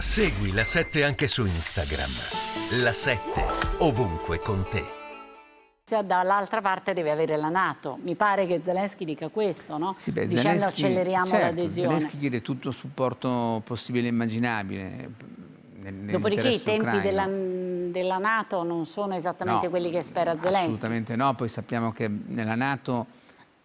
Segui la 7 anche su Instagram. La 7 ovunque con te. Dall'altra parte deve avere la Nato. Mi pare che Zelensky dica questo, no? Sì, beh, Dicendo Zelensky, acceleriamo certo, l'adesione. Zelensky chiede tutto il supporto possibile e immaginabile. Dopodiché i tempi della, della, Nato non sono esattamente no, quelli che spera Zelensky. Assolutamente no, poi sappiamo che nella Nato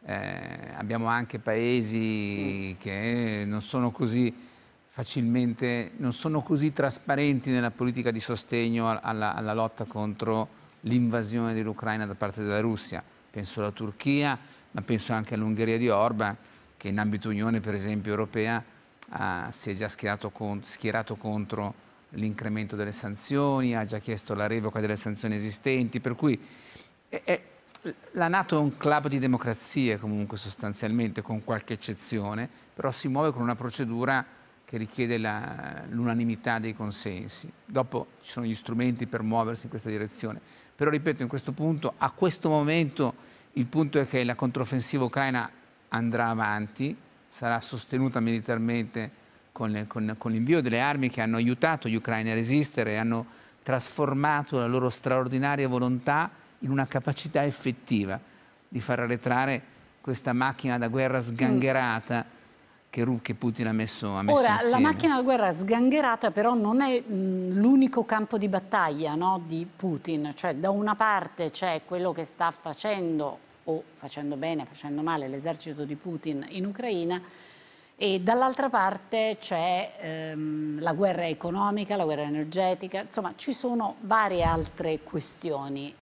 eh, abbiamo anche paesi mm. che non sono così facilmente, non sono così trasparenti nella politica di sostegno alla, alla lotta contro l'invasione dell'Ucraina da parte della Russia. Penso alla Turchia, ma penso anche all'Ungheria di Orban, che in ambito Unione, per esempio, europea, ha, si è già schierato, con, schierato contro l'incremento delle sanzioni, ha già chiesto la revoca delle sanzioni esistenti, per cui è, è, la Nato è un club di democrazie comunque sostanzialmente, con qualche eccezione, però si muove con una procedura che richiede l'unanimità dei consensi. Dopo ci sono gli strumenti per muoversi in questa direzione. Però ripeto, in questo punto, a questo momento il punto è che la controffensiva ucraina andrà avanti, sarà sostenuta militarmente con, con, con l'invio delle armi che hanno aiutato gli ucraini a resistere e hanno trasformato la loro straordinaria volontà in una capacità effettiva di far arretrare questa macchina da guerra sgangherata che, che Putin ha messo, ha messo Ora, insieme. la macchina da guerra sgangherata però non è mm, l'unico campo di battaglia no, di Putin, cioè da una parte c'è quello che sta facendo o facendo bene, facendo male l'esercito di Putin in Ucraina, e dall'altra parte c'è ehm, la guerra economica, la guerra energetica, insomma ci sono varie altre questioni.